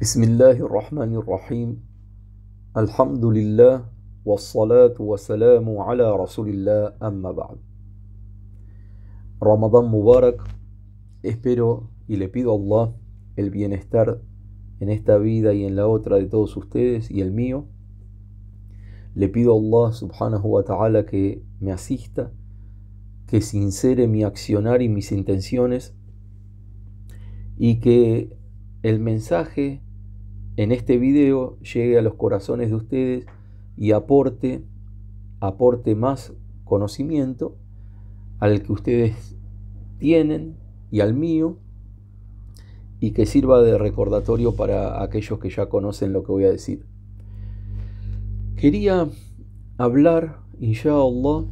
بسم الله الرحمن الرحيم الحمد لله والصلاة والسلام على رسول الله أما Ramadán Mubarak espero y le pido a Allah el bienestar en esta vida y en la otra de todos ustedes y el mío le pido a Allah subhanahu wa ta'ala que me asista que sincere mi accionar y mis intenciones y que el mensaje en este video llegue a los corazones de ustedes y aporte, aporte más conocimiento al que ustedes tienen y al mío y que sirva de recordatorio para aquellos que ya conocen lo que voy a decir. Quería hablar, inshallah,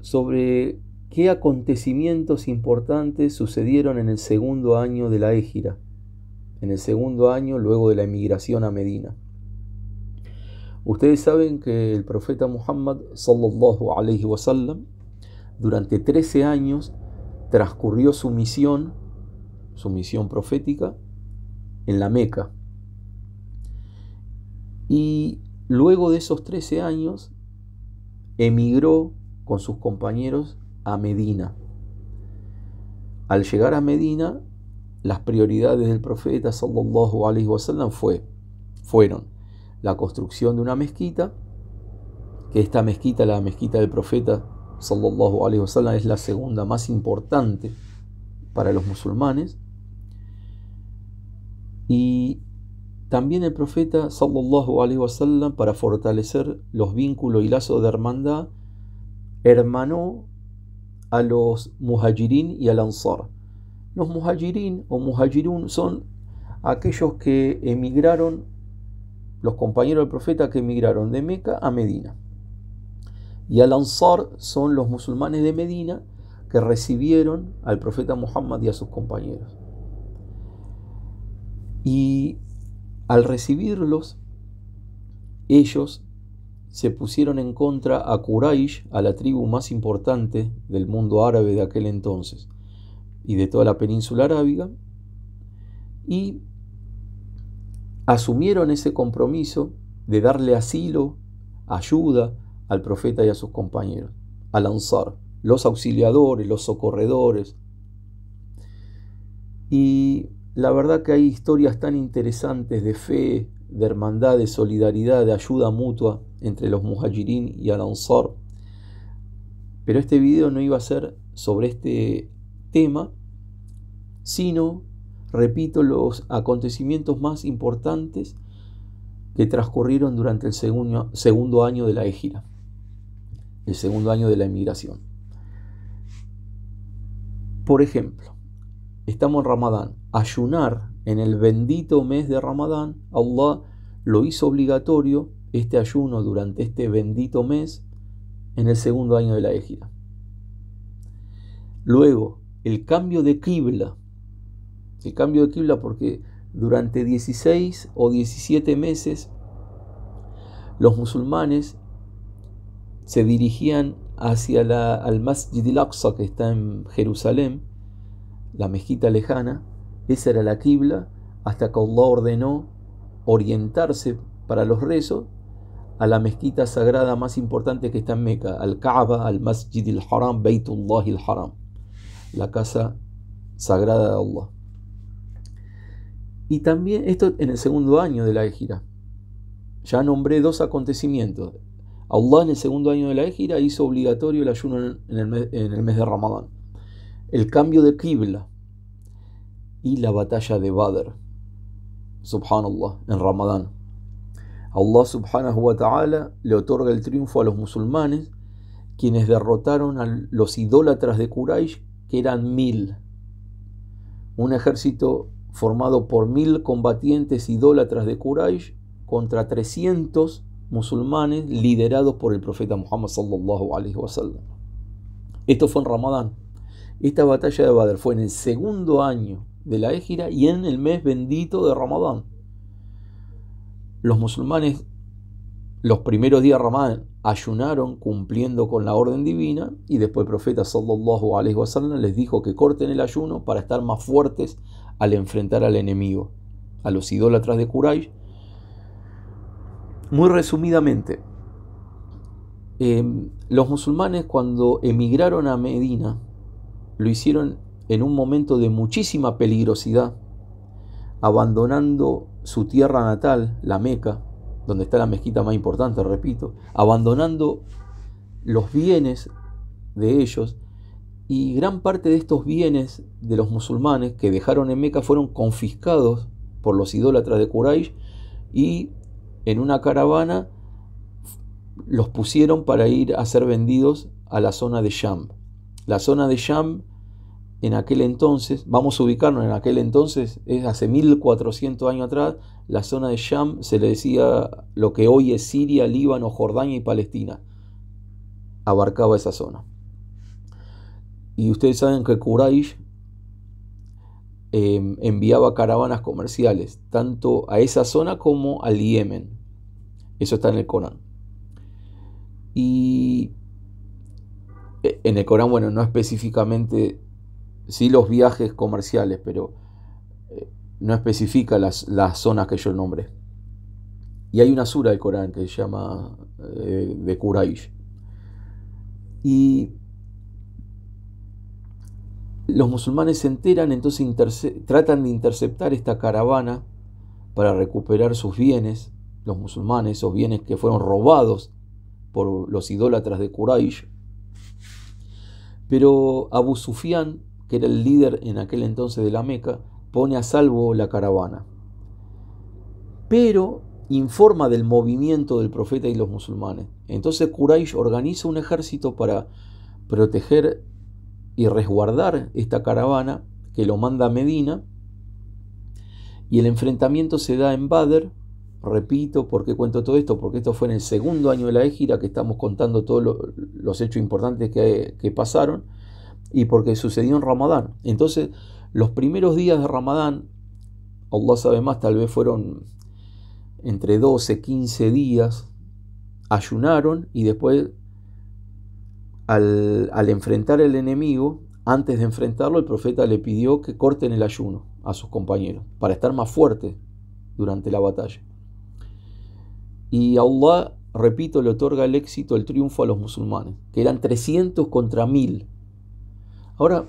sobre qué acontecimientos importantes sucedieron en el segundo año de la égira en el segundo año luego de la emigración a Medina. Ustedes saben que el profeta Muhammad sallallahu alayhi wasallam durante 13 años transcurrió su misión, su misión profética en la Meca. Y luego de esos 13 años emigró con sus compañeros a Medina. Al llegar a Medina, las prioridades del profeta sallallahu alaihi wasallam fue, fueron la construcción de una mezquita, que esta mezquita, la mezquita del profeta sallallahu alaihi wasallam es la segunda más importante para los musulmanes. Y también el profeta sallallahu alaihi wasallam para fortalecer los vínculos y lazos de hermandad hermanó a los muhajirin y al ansar los muhajirin o muhajirun son aquellos que emigraron, los compañeros del profeta que emigraron de Meca a Medina. Y al-Ansar son los musulmanes de Medina que recibieron al profeta Muhammad y a sus compañeros. Y al recibirlos, ellos se pusieron en contra a Quraysh, a la tribu más importante del mundo árabe de aquel entonces y de toda la península arábiga, y asumieron ese compromiso de darle asilo, ayuda al profeta y a sus compañeros, al Ansar, los auxiliadores, los socorredores. Y la verdad que hay historias tan interesantes de fe, de hermandad, de solidaridad, de ayuda mutua entre los Muhajirin y al Ansar. Pero este video no iba a ser sobre este tema, sino, repito, los acontecimientos más importantes que transcurrieron durante el segundo, segundo año de la égida, el segundo año de la emigración. Por ejemplo, estamos en Ramadán. Ayunar en el bendito mes de Ramadán, Allah lo hizo obligatorio este ayuno durante este bendito mes en el segundo año de la égida. Luego, el cambio de quibla El cambio de quibla porque durante 16 o 17 meses los musulmanes se dirigían hacia la, al Masjid al-Aqsa que está en Jerusalén, la mezquita lejana, esa era la Qibla, hasta que Allah ordenó orientarse para los rezos a la mezquita sagrada más importante que está en Meca, al Kaaba, al Masjid haram Beitullah al-Haram la casa sagrada de Allah. Y también esto en el segundo año de la égira. Ya nombré dos acontecimientos. Allah en el segundo año de la égira hizo obligatorio el ayuno en el mes, en el mes de Ramadán. El cambio de Qibla y la batalla de Badr. Subhanallah, en Ramadán. Allah subhanahu wa ta'ala le otorga el triunfo a los musulmanes, quienes derrotaron a los idólatras de Quraysh eran mil. Un ejército formado por mil combatientes idólatras de Quraysh contra 300 musulmanes liderados por el profeta Muhammad sallallahu Esto fue en Ramadán. Esta batalla de Badr fue en el segundo año de la Égira y en el mes bendito de Ramadán. Los musulmanes los primeros días Ramán ayunaron cumpliendo con la orden divina y después el profeta sallallahu alaihi wasallam les dijo que corten el ayuno para estar más fuertes al enfrentar al enemigo, a los idólatras de Quraysh. Muy resumidamente, em, los musulmanes cuando emigraron a Medina lo hicieron en un momento de muchísima peligrosidad, abandonando su tierra natal, la Meca, donde está la mezquita más importante, repito, abandonando los bienes de ellos y gran parte de estos bienes de los musulmanes que dejaron en Meca fueron confiscados por los idólatras de Quraysh y en una caravana los pusieron para ir a ser vendidos a la zona de Sham. La zona de Sham en aquel entonces, vamos a ubicarnos en aquel entonces, es hace 1400 años atrás, la zona de Sham se le decía lo que hoy es Siria, Líbano, Jordania y Palestina. Abarcaba esa zona. Y ustedes saben que Quraysh em, enviaba caravanas comerciales tanto a esa zona como al Yemen. Eso está en el Corán. Y eh, en el Corán, bueno, no específicamente sí los viajes comerciales, pero eh, no especifica las, zonas que yo nombré. Y hay una sura del Corán que se llama eh, de Quraysh. Y los musulmanes se enteran, entonces tratan de interceptar esta caravana para recuperar sus bienes, los musulmanes, esos bienes que fueron robados por los idólatras de Quraysh. Pero Abu Sufian que era el líder en aquel entonces de la Meca, pone a salvo la caravana. Pero informa del movimiento del profeta y los musulmanes. Entonces Quraysh organiza un ejército para proteger y resguardar esta caravana que lo manda a Medina. Y el enfrentamiento se da en Badr. Repito, ¿por qué cuento todo esto? Porque esto fue en el segundo año de la Égira que estamos contando todos los hechos importantes que pasaron y porque sucedió en Ramadán. Entonces, los primeros días de Ramadán, Allah sabe más, tal vez fueron entre 12, 15 días, ayunaron y después, al, enfrentar el enemigo, antes de enfrentarlo, el profeta le pidió que corten el ayuno a sus compañeros para estar más fuertes durante la batalla. Y Allah, repito, le otorga el éxito, el triunfo a los musulmanes, que eran 300 contra 1000. Ahora,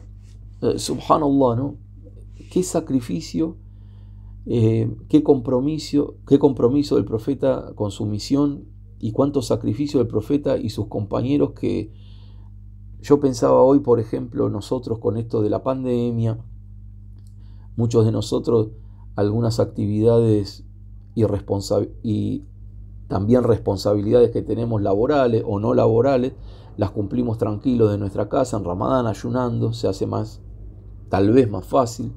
eh, subhanallah, ¿no? ¿Qué sacrificio, eh, qué, compromiso, qué compromiso del profeta con su misión y cuánto sacrificio del profeta y sus compañeros que yo pensaba hoy, por ejemplo, nosotros con esto de la pandemia, muchos de nosotros algunas actividades irresponsables y también responsabilidades que tenemos laborales o no laborales, las cumplimos tranquilos de nuestra casa, en Ramadán, ayunando, se hace más, tal vez más fácil.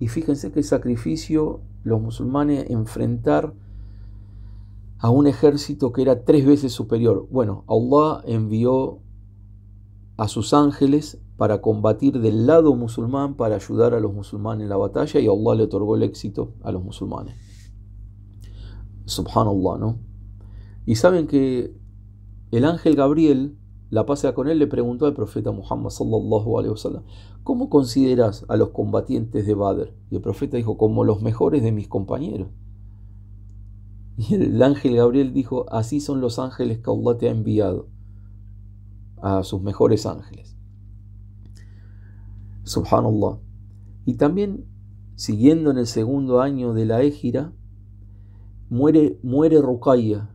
Y fíjense que el sacrificio, los musulmanes enfrentar a un ejército que era tres veces superior. Bueno, Allah envió a sus ángeles para combatir del lado musulmán, para ayudar a los musulmanes en la batalla y Allah le otorgó el éxito a los musulmanes. Subhanallah, ¿no? Y saben que el ángel Gabriel, la pasea con él, le preguntó al profeta Muhammad sallallahu ¿cómo consideras a los combatientes de Badr? Y el profeta dijo, como los mejores de mis compañeros. Y el ángel Gabriel dijo, así son los ángeles que Allah te ha enviado, a sus mejores ángeles. Subhanallah. Y también, siguiendo en el segundo año de la égira, muere, muere Ruqayya,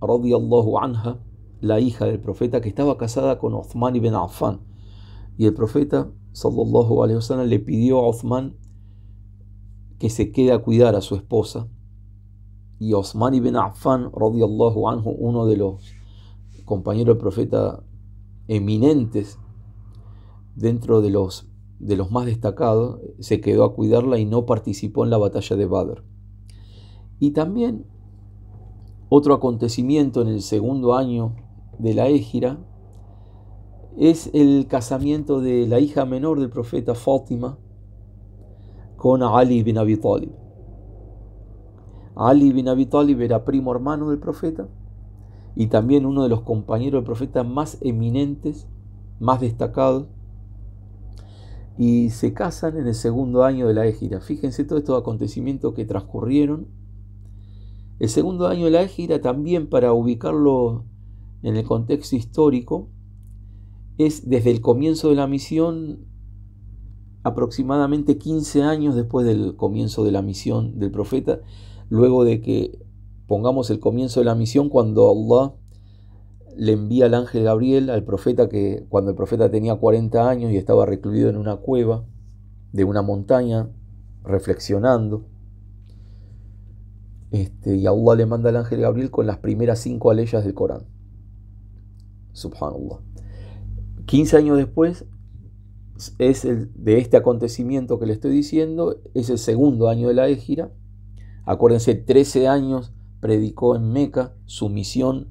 radiallahu anha, la hija del profeta que estaba casada con Uthman ibn Affan. Y el profeta, sallallahu alaihi wasallam, le pidió a Uthman que se quede a cuidar a su esposa. Y Uthman ibn Affan, radiallahu anhu, uno de los compañeros del profeta eminentes dentro de los, de los más destacados, se quedó a cuidarla y no participó en la batalla de Badr. Y también otro acontecimiento en el segundo año de la égira es el casamiento de la hija menor del profeta Fátima con Ali bin Abi Talib. Ali bin Abi Talib era primo hermano del profeta y también uno de los compañeros del profeta más eminentes, más destacados. Y se casan en el segundo año de la égira. Fíjense todos estos acontecimientos que transcurrieron el segundo año de la gira, también para ubicarlo en el contexto histórico, es desde el comienzo de la misión, aproximadamente 15 años después del comienzo de la misión del profeta, luego de que pongamos el comienzo de la misión cuando Allah le envía al ángel Gabriel al profeta que cuando el profeta tenía 40 años y estaba recluido en una cueva de una montaña reflexionando este, y Allah le manda al ángel Gabriel con las primeras cinco aleyas del Corán. Subhanallah. 15 años después, es el, de este acontecimiento que le estoy diciendo, es el segundo año de la égira. Acuérdense, 13 años predicó en Meca su misión.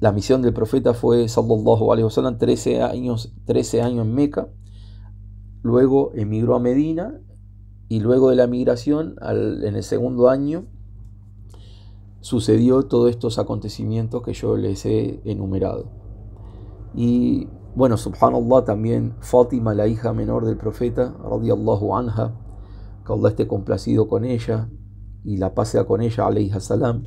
La misión del profeta fue, sallallahu alayhi wa 13 años, 13 años en Meca. Luego emigró a Medina, y luego de la migración, en el segundo año, sucedió todos estos acontecimientos que yo les he enumerado. Y bueno, subhanallah, también Fátima, la hija menor del profeta, radiallahu anha, que Allah esté complacido con ella y la pasea con ella, alayhi salam,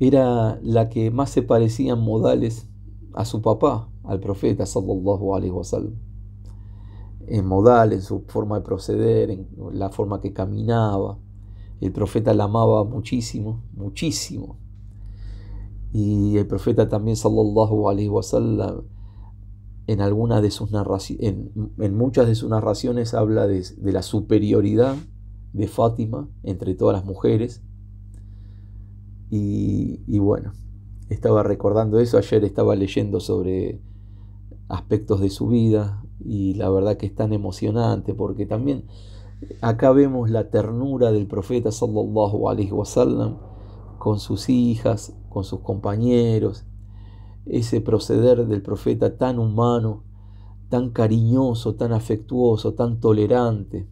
era la que más se parecían modales a su papá, al profeta, sallallahu alayhi sallam en modal, en su forma de proceder, en la forma que caminaba. El profeta la amaba muchísimo, muchísimo. Y el profeta también, sallallahu alaihi wasallam, en, algunas de sus en, en muchas de sus narraciones habla de, la superioridad de Fátima entre todas las mujeres. y, bueno, estaba recordando eso, ayer estaba leyendo sobre aspectos de su vida, y la verdad que es tan emocionante porque también acá vemos la ternura del profeta sallallahu alaihi wasallam con sus hijas, con sus compañeros, ese proceder del profeta tan humano, tan cariñoso, tan afectuoso, tan tolerante,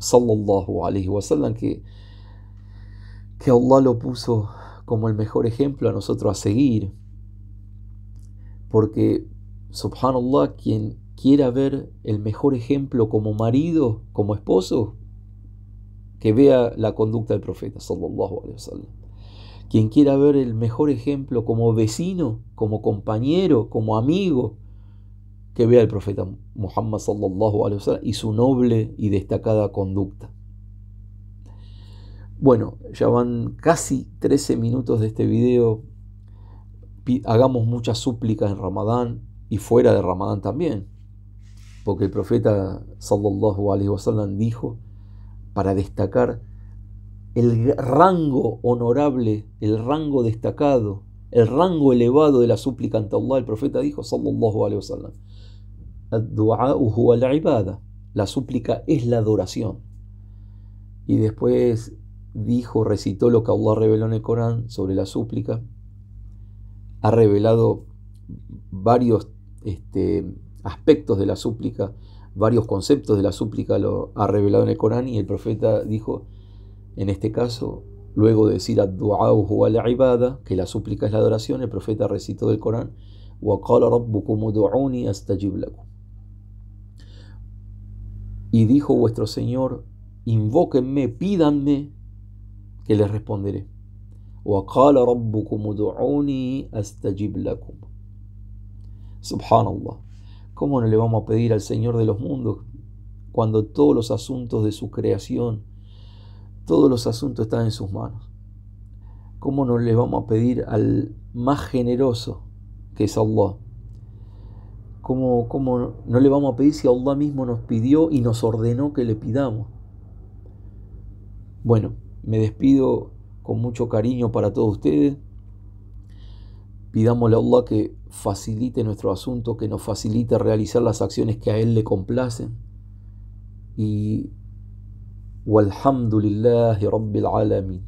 sallallahu alaihi wasallam que que Allah lo puso como el mejor ejemplo a nosotros a seguir. Porque subhanallah quien quiera ver el mejor ejemplo como marido, como esposo, que vea la conducta del profeta, Quien quiera ver el mejor ejemplo como vecino, como compañero, como amigo, que vea el profeta Muhammad sallallahu y su noble y destacada conducta. Bueno, ya van casi 13 minutos de este video. Hagamos muchas súplicas en Ramadán y fuera de Ramadán también porque el profeta sallallahu alaihi wasallam dijo para destacar el rango honorable, el rango destacado, el rango elevado de la súplica ante Allah, el profeta dijo sallallahu alaihi wasallam, la súplica es la adoración. Y después dijo, recitó lo que Allah reveló en el Corán sobre la súplica. Ha revelado varios este, aspectos de la súplica, varios conceptos de la súplica lo ha revelado en el Corán y el profeta dijo, en este caso, luego de decir a al ibada, que la súplica es la adoración, el profeta recitó del Corán, Y dijo vuestro Señor, invóquenme, pídanme, que les responderé. Subhanallah. ¿Cómo no le vamos a pedir al Señor de los mundos cuando todos los asuntos de su creación, todos los asuntos están en sus manos? ¿Cómo no le vamos a pedir al más generoso que es Allah? ¿Cómo, ¿Cómo no le vamos a pedir si Allah mismo nos pidió y nos ordenó que le pidamos? Bueno, me despido con mucho cariño para todos ustedes. Pidámosle a Allah que facilite nuestro asunto, que nos facilite realizar las acciones que a Él le complacen. Y Walhamdulillahi Rabbil Alamin.